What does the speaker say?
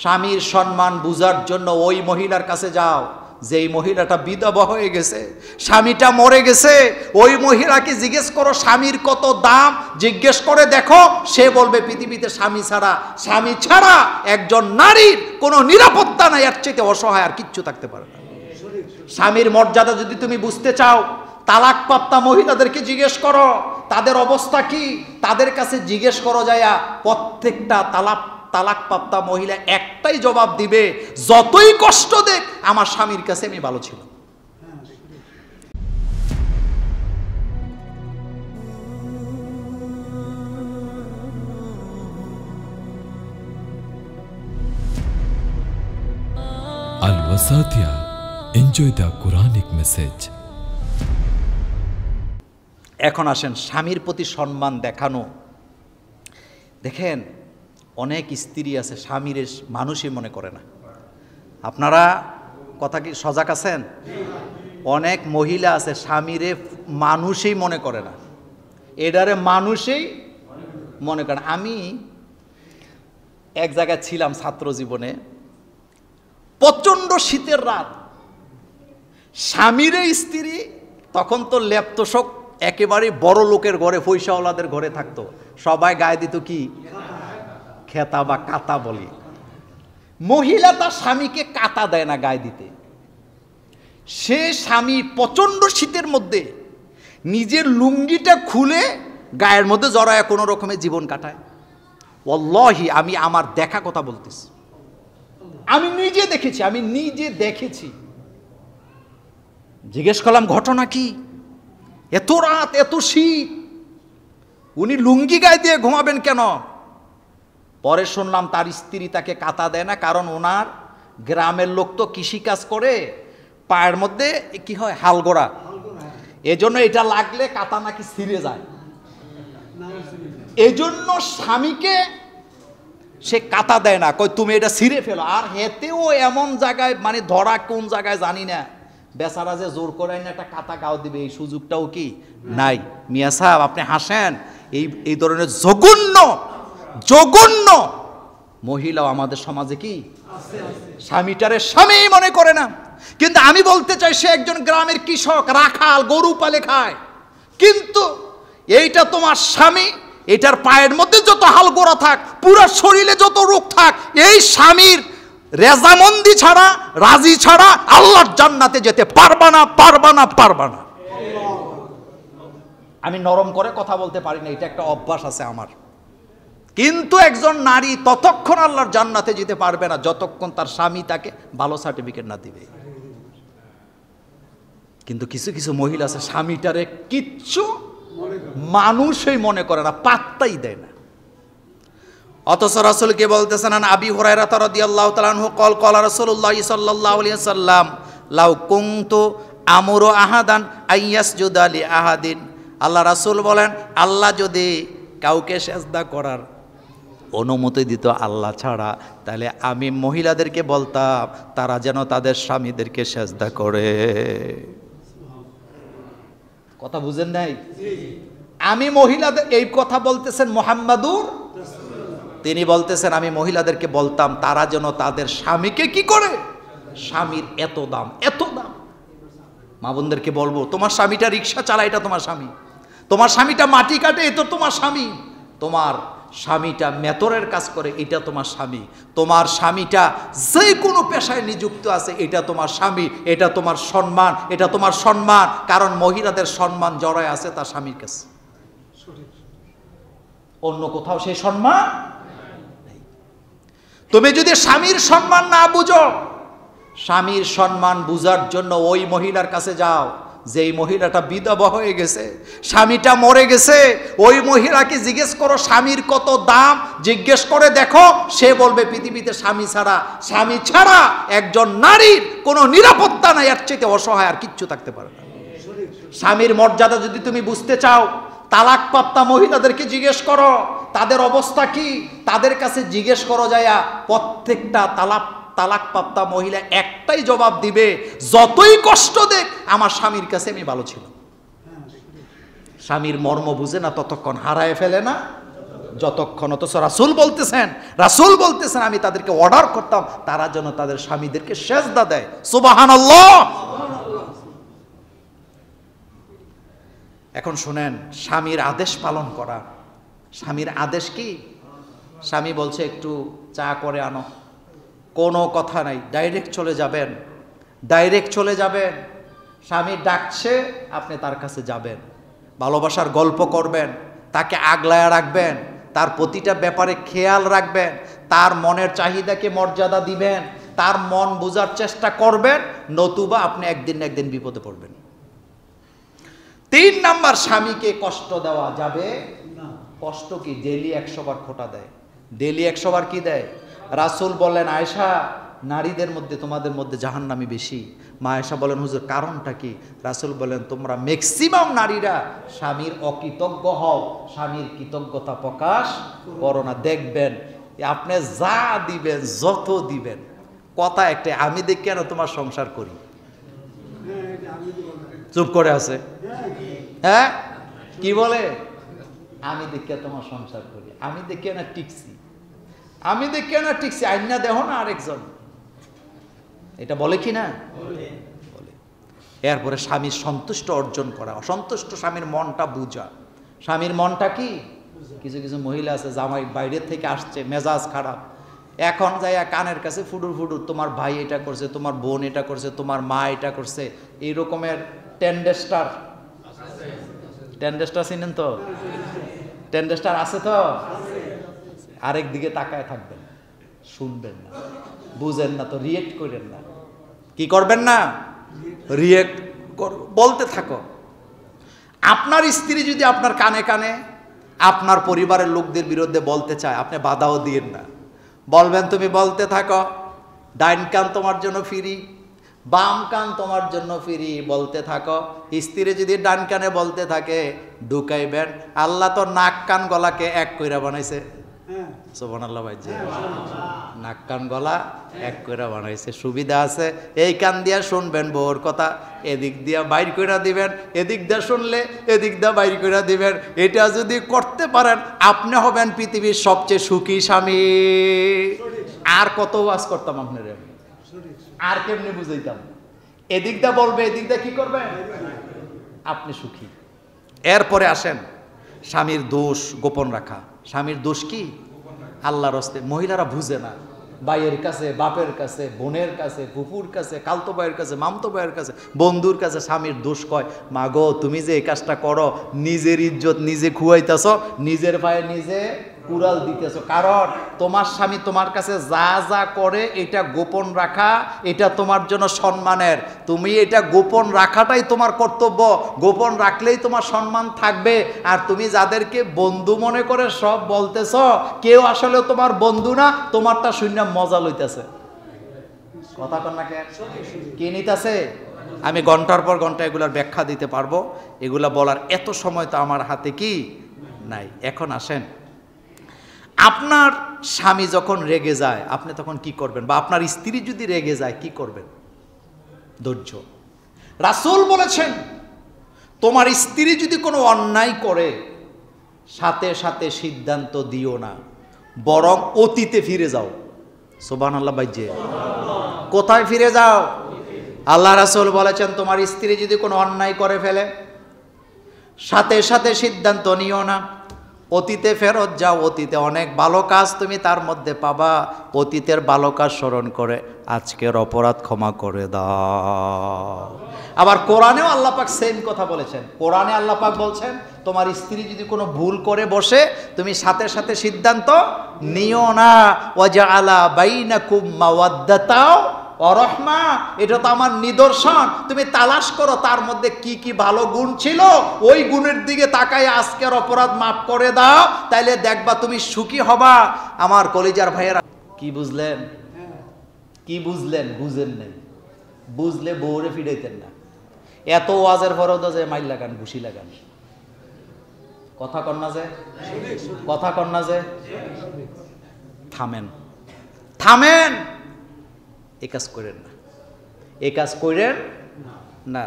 স্বামীর সম্মান বুঝার জন্য ওই মহিলার কাছে যাও যেই মহিলাটা বিধবা হয়ে গেছে স্বামীটা মরে গেছে ওই মহিলাকে জিজ্ঞেস করো স্বামীর কত দাম জিজ্ঞেস করে দেখো সে বলবে পৃথিবীতে স্বামী ছাড়া স্বামী ছাড়া একজন নারীর কোনো নিরাপত্তা নাই এর চাইতে অসহায় আর কিচ্ছু থাকতে পারে না স্বামীর মর্যাদা যদি তুমি বুঝতে চাও তালাকপ্রাপ্তা মহিলাদেরকে জিজ্ঞেস করো তাদের অবস্থা কি তাদের কাছে জিজ্ঞেস করো যায়া প্রত্যেকটা তালাক তালাক মহিলা একটাই জবাব দিবে যতই কষ্ট দেখ আমার স্বামীর কাছে আমি ভালো ছিল এখন আসেন স্বামীর প্রতি সম্মান দেখানো দেখেন অনেক স্ত্রী আছে স্বামীর মানুষই মনে করে না আপনারা কথা কি সজাগ আছেন অনেক মহিলা আছে স্বামীরে মানুষই মনে করে না এডারে মানুষই মনে করে আমি এক জায়গায় ছিলাম ছাত্র জীবনে প্রচণ্ড শীতের রাত স্বামীর স্ত্রী তখন তো ল্যাপ্তশোক একেবারে বড় লোকের ঘরে পয়সাওয়ালাদের ঘরে থাকতো সবাই গায়ে দিত কি খেতা বা কাতা বলি মহিলা তার স্বামীকে কাতা দেয় না গায়ে দিতে সে স্বামী প্রচণ্ড শীতের মধ্যে নিজের লুঙ্গিটা খুলে গায়ের মধ্যে জড়ায় কোনো রকমের জীবন কাটায় অল্লহি আমি আমার দেখা কথা বলতেছি আমি নিজে দেখেছি আমি নিজে দেখেছি জিজ্ঞেস করলাম ঘটনা কি এত রাত এত শীত উনি লুঙ্গি গায়ে দিয়ে ঘুমাবেন কেন পরে শুনলাম তার স্ত্রী তাকে কাতা দেয় না কারণ ওনার গ্রামের লোক তো কৃষিকাজ করে পায়ের মধ্যে কি হয় হালগোড়া এজন্য এটা লাগলে কাতা নাকি ছিঁড়ে যায় এজন্য স্বামীকে সে কাতা দেয় না কই তুমি এটা ছিঁড়ে ফেলো আর হেতেও এমন জায়গায় মানে ধরা কোন জায়গায় জানি না বেচারা যে জোর করে না একটা কাতা গাও দিবে এই সুযোগটাও কি নাই মিয়া সাহেব আপনি হাসেন এই এই ধরনের জঘন্য জঘন্য মহিলাও আমাদের সমাজে কি স্বামীটারে স্বামী মনে করে না কিন্তু আমি বলতে চাই সে একজন গ্রামের কৃষক রাখাল গরু পালে খায় কিন্তু এইটা তোমার স্বামী এটার পায়ের মধ্যে যত হাল গোড়া থাক পুরো শরীরে যত রোগ থাক এই স্বামীর রেজামন্দি ছাড়া রাজি ছাড়া আল্লাহর জান্নাতে যেতে পারবা না পারবা না পারবা না আমি নরম করে কথা বলতে পারি না এটা একটা অভ্যাস আছে আমার কিন্তু একজন নারী ততক্ষণ আল্লাহর জান্নাতে যেতে পারবে না যতক্ষণ তার স্বামী তাকে ভালো সার্টিফিকেট না দিবে কিন্তু কিছু কিছু মহিলা আছে স্বামীটারে কিচ্ছু মানুষই মনে করে না পাত্তাই দেয় না অথচ কে বলতেছেন আবি হরাইরা তারদি আল্লাহ তালানহু কল কল রাসুল্লাহ সাল্লাহ সাল্লাম লাউ কুংতু আমরো আহাদান আইয়াস জুদালি আহাদিন আল্লাহ রাসুল বলেন আল্লাহ যদি কাউকে সেজদা করার অনুমতি দিত আল্লাহ ছাড়া তাহলে আমি মহিলাদেরকে বলতাম তারা যেন তাদের স্বামীদেরকে সেজদা করে কথা বুঝেন নাই আমি মহিলাদের এই কথা বলতেছেন মোহাম্মদুর তিনি বলতেছেন আমি মহিলাদেরকে বলতাম তারা যেন তাদের স্বামীকে কি করে স্বামীর এত দাম এত দাম মা বোনদেরকে বলবো তোমার স্বামীটা রিক্সা চালায় এটা তোমার স্বামী তোমার স্বামীটা মাটি কাটে এ তো তোমার স্বামী তোমার স্বামীটা মেতরের কাজ করে এটা তোমার স্বামী তোমার স্বামীটা যে কোনো পেশায় নিযুক্ত আছে এটা তোমার স্বামী এটা তোমার সম্মান এটা তোমার সম্মান কারণ মহিলাদের সম্মান জড়ায় আছে তার স্বামীর কাছে অন্য কোথাও সেই সম্মান তুমি যদি স্বামীর সম্মান না বুঝো স্বামীর সম্মান বুঝার জন্য ওই মহিলার কাছে যাও যেই মহিলাটা বিধবা হয়ে গেছে স্বামীটা মরে গেছে ওই মহিলাকে জিজ্ঞেস করো স্বামীর কত দাম জিজ্ঞেস করে দেখো সে বলবে পৃথিবীতে স্বামী ছাড়া স্বামী ছাড়া একজন নারীর কোনো নিরাপত্তা নাই এর চেয়ে অসহায় আর কিচ্ছু থাকতে পারে না স্বামীর মর্যাদা যদি তুমি বুঝতে চাও পাপ্তা মহিলাদেরকে জিজ্ঞেস করো তাদের অবস্থা কি তাদের কাছে জিজ্ঞেস করো যায়া প্রত্যেকটা তালাক তালাক পাপ্তা মহিলা একটাই জবাব দিবে যতই কষ্ট দেখ আমার স্বামীর কাছে আমি ভালো ছিল স্বামীর মর্ম বুঝে না ততক্ষণ হারায় ফেলে না যতক্ষণ অথচ রাসুল বলতেছেন রাসুল বলতেছেন আমি তাদেরকে অর্ডার করতাম তারা যেন তাদের স্বামীদেরকে দা দেয় সুবাহান এখন শুনেন স্বামীর আদেশ পালন করা স্বামীর আদেশ কি স্বামী বলছে একটু চা করে আনো কোনো কথা নাই ডাইরেক্ট চলে যাবেন ডাইরেক্ট চলে যাবেন স্বামী ডাকছে আপনি তার কাছে যাবেন ভালোবাসার গল্প করবেন তাকে আগলায়া রাখবেন তার প্রতিটা ব্যাপারে খেয়াল রাখবেন তার মনের চাহিদাকে মর্যাদা দিবেন তার মন বোঝার চেষ্টা করবেন নতুবা আপনি একদিন না একদিন বিপদে পড়বেন তিন নাম্বার স্বামীকে কষ্ট দেওয়া যাবে কষ্ট কি ডেলি একশো বার খোটা দেয় ডেলি একশো বার কি দেয় রাসুল বলেন আয়সা নারীদের মধ্যে তোমাদের মধ্যে জাহান্নামি বেশি মা আয়সা বলেন হুজুর কারণটা কি রাসুল বলেন তোমরা ম্যাক্সিমাম নারীরা স্বামীর অকৃতজ্ঞ হও স্বামীর কৃতজ্ঞতা প্রকাশ করো না দেখবেন আপনি যা দিবেন যত দিবেন কথা একটা আমি দেখি কেন তোমার সংসার করি চুপ করে আছে হ্যাঁ কি বলে আমি দেখে তোমার সংসার করি আমি দেখি না টিকছি আমি দেখি না ঠিকছে আইনা দেহ না আরেকজন এটা বলে কি না বলে এরপরে স্বামীর সন্তুষ্ট অর্জন করা অসন্তুষ্ট স্বামীর মনটা বুঝা স্বামীর মনটা কি কিছু কিছু মহিলা আছে জামাই বাইরের থেকে আসছে মেজাজ খারাপ এখন যাইয়া কানের কাছে ফুডুর ফুডুর তোমার ভাই এটা করছে তোমার বোন এটা করছে তোমার মা এটা করছে এই রকমের টেন্ডেস্টার টেন্ডেস্টার চিনেন তো টেন্ডেস্টার আছে তো আরেক দিকে তাকায় থাকবেন শুনবেন না বুঝেন না তো রিয়েক্ট করেন না কি করবেন না রিয়েক্ট বলতে থাকো আপনার স্ত্রী যদি আপনার কানে কানে আপনার পরিবারের লোকদের বিরুদ্ধে বলতে চায় আপনি বাধাও দিয়েন না বলবেন তুমি বলতে থাকো ডাইন কান তোমার জন্য ফিরি বাম কান তোমার জন্য ফিরি বলতে থাকো স্ত্রী যদি ডান কানে বলতে থাকে ঢুকাইবেন আল্লাহ তো নাক কান গলাকে এক কইরা বানাইছে নাক কান গলা এক বানাইছে সুবিধা আছে এই কান দিয়া শুনবেন বউর কথা এদিক দিয়া বাইর দিবেন এদিক দিয়া শুনলে এদিক দিয়া বাইর দিবেন এটা যদি করতে পারেন আপনি হবেন পৃথিবীর সবচেয়ে সুখী স্বামী আর কত ওয়াজ করতাম আপনার আর কেমনি বুঝাইতাম এদিক দা বলবে এদিক দা কি করবেন আপনি সুখী এরপরে আসেন স্বামীর দোষ গোপন রাখা স্বামীর দোষ কি আল্লাহর হস্তে মহিলারা বুঝে না বাইয়ের কাছে বাপের কাছে বোনের কাছে পুকুর কাছে কালতো বাইয়ের কাছে মামতো বাইয়ের কাছে বন্ধুর কাছে স্বামীর দোষ কয় মা গো তুমি যে এই কাজটা করো নিজের ইজ্জত নিজে খুয়াইতেছ নিজের পায়ে নিজে কুড়াল দিতেছ কারণ তোমার স্বামী তোমার কাছে যা যা করে এটা গোপন রাখা এটা তোমার জন্য সম্মানের তুমি এটা গোপন রাখাটাই তোমার কর্তব্য গোপন রাখলেই তোমার সম্মান থাকবে আর তুমি যাদেরকে বন্ধু মনে করে সব বলতেছ কেউ আসলে তোমার বন্ধু না তোমারটা শূন্য মজা লইতেছে কথা কন্যাকে কে নিতেছে আমি ঘন্টার পর ঘন্টা এগুলার ব্যাখ্যা দিতে পারবো এগুলা বলার এত সময় তো আমার হাতে কি নাই এখন আসেন আপনার স্বামী যখন রেগে যায় আপনি তখন কি করবেন বা আপনার স্ত্রী যদি রেগে যায় কি করবেন ধৈর্য রাসুল বলেছেন তোমার স্ত্রী যদি কোনো অন্যায় করে সাথে সাথে সিদ্ধান্ত দিও না বরং অতীতে ফিরে যাও সোবান আল্লাহ বাইজে কোথায় ফিরে যাও আল্লাহ রাসুল বলেছেন তোমার স্ত্রী যদি কোনো অন্যায় করে ফেলে সাথে সাথে সিদ্ধান্ত নিও না অতীতে ফেরত যাও অতীতে অনেক ভালো কাজ তুমি তার মধ্যে পাবা অতীতের ভালো কাজ স্মরণ করে আজকের অপরাধ ক্ষমা করে দাও আবার কোরআনেও আল্লাপাক সেম কথা বলেছেন কোরআনে আল্লাপাক বলছেন তোমার স্ত্রী যদি কোনো ভুল করে বসে তুমি সাথে সাথে সিদ্ধান্ত নিও না ওয়াজা আলা বাইনা কুম্মাওয়াদ্দাতাও অরহমা এটা তো আমার নিদর্শন তুমি তালাশ করো তার মধ্যে কি কি ভালো গুণ ছিল ওই গুণের দিকে তাকাই আজকের অপরাধ মাফ করে দাও তাইলে দেখবা তুমি সুখী হবা আমার কলিজার ভাইয়েরা কি বুঝলেন কি বুঝলেন বুঝেন নাই বুঝলে বউরে ফিরাইতেন না এত ওয়াজের পরেও যে মাইল লাগান ঘুষি লাগান কথা কন্যা যে কথা কন্যা যে থামেন থামেন এ কাজ করেন না এ কাজ করেন না